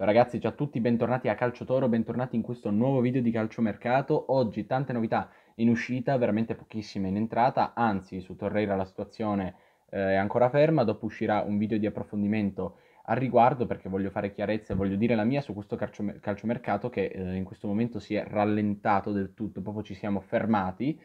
Ciao ragazzi, ciao a tutti, bentornati a Calcio Toro, bentornati in questo nuovo video di calciomercato. Oggi tante novità in uscita, veramente pochissime in entrata, anzi su Torreira la situazione eh, è ancora ferma, dopo uscirà un video di approfondimento al riguardo perché voglio fare chiarezza e voglio dire la mia su questo calciomer- calciomercato che eh, in questo momento si è rallentato del tutto, proprio ci siamo fermati.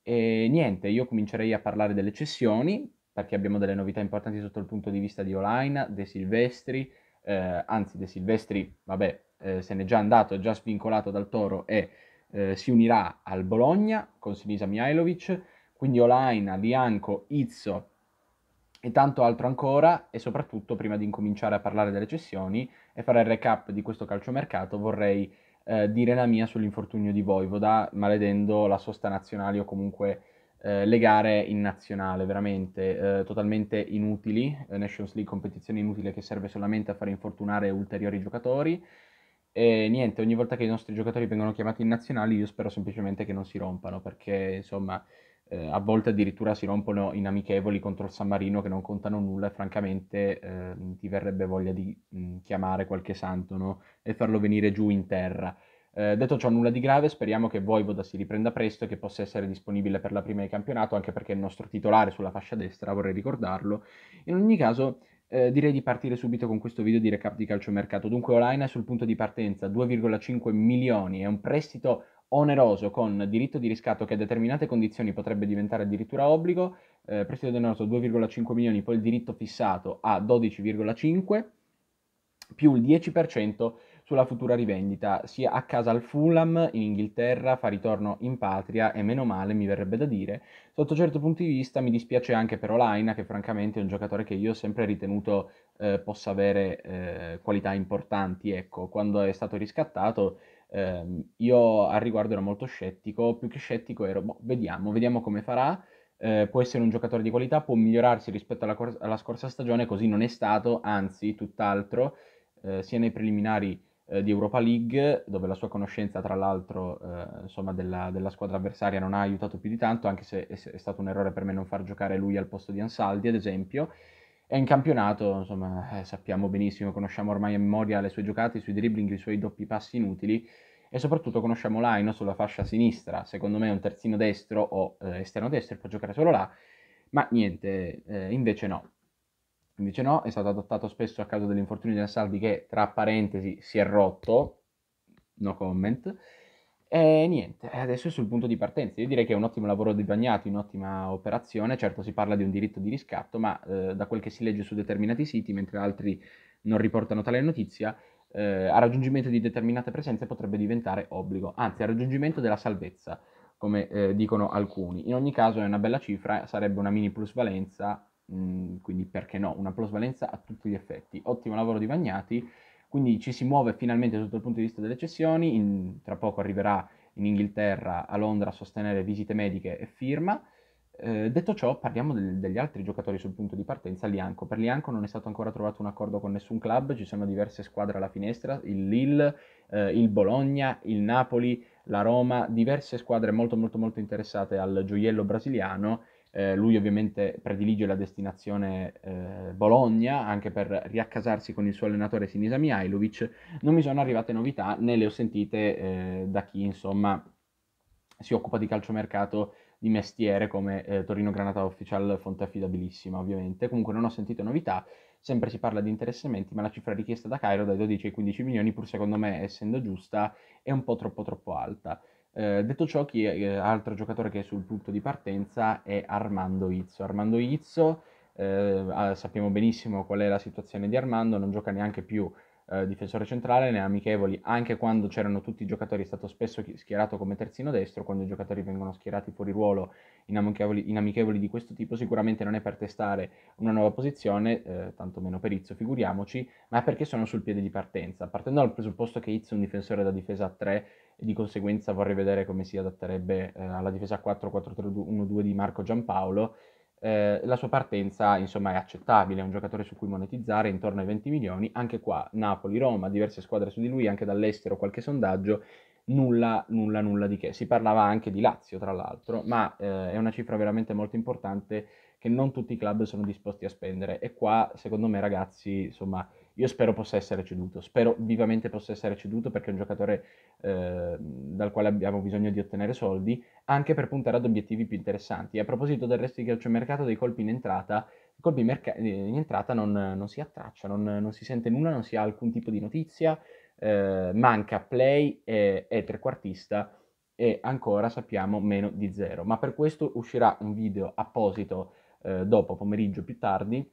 E niente, io comincerei a parlare delle cessioni perché abbiamo delle novità importanti sotto il punto di vista di Olaina, De Silvestri, eh, anzi De Silvestri, vabbè, eh, se n'è già andato, è già svincolato dal Toro e eh, si unirà al Bologna con Sinisa Mihailovic, quindi Olaina, Bianco, Izzo e tanto altro ancora e soprattutto prima di incominciare a parlare delle cessioni e fare il recap di questo calciomercato vorrei eh, dire la mia sull'infortunio di Voivoda maledendo la sosta nazionale o comunque eh, le gare in nazionale, veramente eh, totalmente inutili, eh, Nations League competizione inutile che serve solamente a far infortunare ulteriori giocatori. E niente, ogni volta che i nostri giocatori vengono chiamati in nazionale io spero semplicemente che non si rompano, perché insomma eh, a volte addirittura si rompono in amichevoli contro il San Marino che non contano nulla e francamente eh, ti verrebbe voglia di mh, mm, chiamare qualche santo no? e farlo venire giù in terra. Eh, detto ciò, nulla di grave, speriamo che Voivoda si riprenda presto e che possa essere disponibile per la prima di campionato, anche perché è il nostro titolare sulla fascia destra, vorrei ricordarlo. In ogni caso, eh, direi di partire subito con questo video di recap di calciomercato. Dunque, Olaina è sul punto di partenza, 2,5 milioni, è un prestito oneroso con diritto di riscatto che a determinate condizioni potrebbe diventare addirittura obbligo, eh, prestito oneroso 2,5 milioni, poi il diritto fissato a 12,5 più il 10% sulla futura rivendita, sia a casa al Fulham in Inghilterra, fa ritorno in patria e meno male mi verrebbe da dire. Sotto certo punto di vista mi dispiace anche per Olaina che francamente è un giocatore che io ho sempre ritenuto eh, possa avere eh, qualità importanti, ecco, quando è stato riscattato eh, io al riguardo ero molto scettico, più che scettico ero boh, vediamo, vediamo come farà. Eh, può essere un giocatore di qualità, può migliorarsi rispetto alla, cor- alla scorsa stagione, così non è stato, anzi tutt'altro, eh, sia nei preliminari eh, di Europa League, dove la sua conoscenza, tra l'altro, eh, insomma, della, della, squadra avversaria non ha aiutato più di tanto, anche se è, è, stato un errore per me non far giocare lui al posto di Ansaldi, ad esempio. È in campionato, insomma, eh, sappiamo benissimo, conosciamo ormai a memoria le sue giocate, i suoi dribbling, i suoi doppi passi inutili e soprattutto conosciamo Laino sulla fascia sinistra, secondo me è un terzino destro o eh, esterno destro, può giocare solo là, ma niente, eh, invece no. Invece no, è stato adottato spesso a causa dell'infortunio di Ansaldi che, tra parentesi, si è rotto, no comment. E niente, adesso è sul punto di partenza. Io direi che è un ottimo lavoro di Bagnato, un'ottima operazione. Certo si parla di un diritto di riscatto, ma eh, da quel che si legge su determinati siti, mentre altri non riportano tale notizia, eh, a raggiungimento di determinate presenze potrebbe diventare obbligo, anzi a raggiungimento della salvezza, come eh, dicono alcuni. In ogni caso è una bella cifra, sarebbe una mini plusvalenza Mm, quindi perché no, una plusvalenza a tutti gli effetti. Ottimo lavoro di Vagnati, quindi ci si muove finalmente sotto il punto di vista delle cessioni, in, tra poco arriverà in Inghilterra, a Londra a sostenere visite mediche e firma. Eh, detto ciò, parliamo del, degli altri giocatori sul punto di partenza, Lianco. Per Lianco non è stato ancora trovato un accordo con nessun club, ci sono diverse squadre alla finestra, il Lille, eh, il Bologna, il Napoli, la Roma, diverse squadre molto molto molto interessate al gioiello brasiliano eh, lui ovviamente predilige la destinazione eh, Bologna anche per riaccasarsi con il suo allenatore Sinisa Mihailovic. Non mi sono arrivate novità né le ho sentite eh, da chi insomma si occupa di calciomercato di mestiere come eh, Torino Granata Official, fonte affidabilissima ovviamente. Comunque non ho sentito novità, sempre si parla di interessamenti, ma la cifra richiesta da Cairo dai 12 ai 15 milioni pur secondo me essendo giusta è un po' troppo troppo alta. Eh, detto ciò, chi eh, altro giocatore che è sul punto di partenza è Armando Izzo. Armando Izzo, eh, ah, sappiamo benissimo qual è la situazione di Armando, non gioca neanche più eh, difensore centrale, ne amichevoli anche quando c'erano tutti i giocatori, è stato spesso schierato come terzino destro, quando i giocatori vengono schierati fuori ruolo in amichevoli, in amichevoli di questo tipo sicuramente non è per testare una nuova posizione, eh, tanto meno per Izzo, figuriamoci, ma perché sono sul piede di partenza. Partendo dal presupposto che Izzo è un difensore da difesa a 3 e di conseguenza vorrei vedere come si adatterebbe eh, alla difesa 4-4-3-1-2 di Marco Giampaolo, eh, la sua partenza insomma è accettabile, è un giocatore su cui monetizzare intorno ai 20 milioni, anche qua Napoli, Roma, diverse squadre su di lui, anche dall'estero qualche sondaggio, nulla, nulla, nulla di che. Si parlava anche di Lazio tra l'altro, ma eh, è una cifra veramente molto importante che non tutti i club sono disposti a spendere e qua secondo me ragazzi insomma io spero possa essere ceduto, spero vivamente possa essere ceduto perché è un giocatore eh, dal quale abbiamo bisogno di ottenere soldi, anche per puntare ad obiettivi più interessanti. a proposito del resto di calciomercato, dei colpi in entrata, i colpi merc- in entrata non, non si attraccia, non, non, si sente nulla, non si ha alcun tipo di notizia, eh, manca play, eh, è trequartista e ancora sappiamo meno di zero. Ma per questo uscirà un video apposito eh, dopo pomeriggio più tardi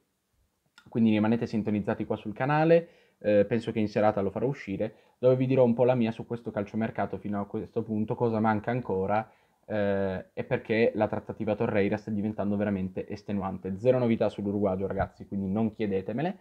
quindi rimanete sintonizzati qua sul canale, eh, penso che in serata lo farò uscire, dove vi dirò un po' la mia su questo calciomercato fino a questo punto, cosa manca ancora eh, e perché la trattativa Torreira sta diventando veramente estenuante. Zero novità sull'Uruguagio ragazzi, quindi non chiedetemele.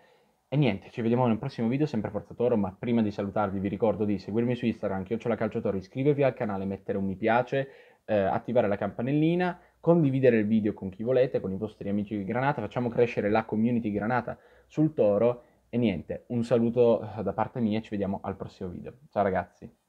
E niente, ci vediamo nel prossimo video, sempre Forza Toro, ma prima di salutarvi vi ricordo di seguirmi su Instagram, chiocciola calciatore, iscrivervi al canale, mettere un mi piace, eh, attivare la campanellina, condividere il video con chi volete, con i vostri amici di Granata, facciamo crescere la community Granata sul Toro e niente, un saluto da parte mia, ci vediamo al prossimo video. Ciao ragazzi!